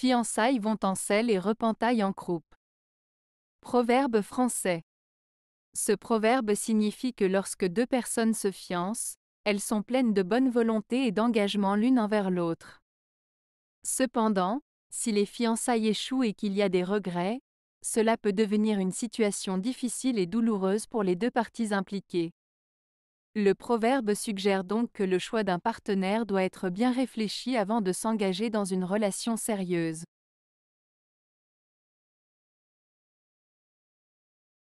Fiançailles vont en selle et repentailles en croupe. Proverbe français. Ce proverbe signifie que lorsque deux personnes se fiancent, elles sont pleines de bonne volonté et d'engagement l'une envers l'autre. Cependant, si les fiançailles échouent et qu'il y a des regrets, cela peut devenir une situation difficile et douloureuse pour les deux parties impliquées. Le proverbe suggère donc que le choix d'un partenaire doit être bien réfléchi avant de s'engager dans une relation sérieuse.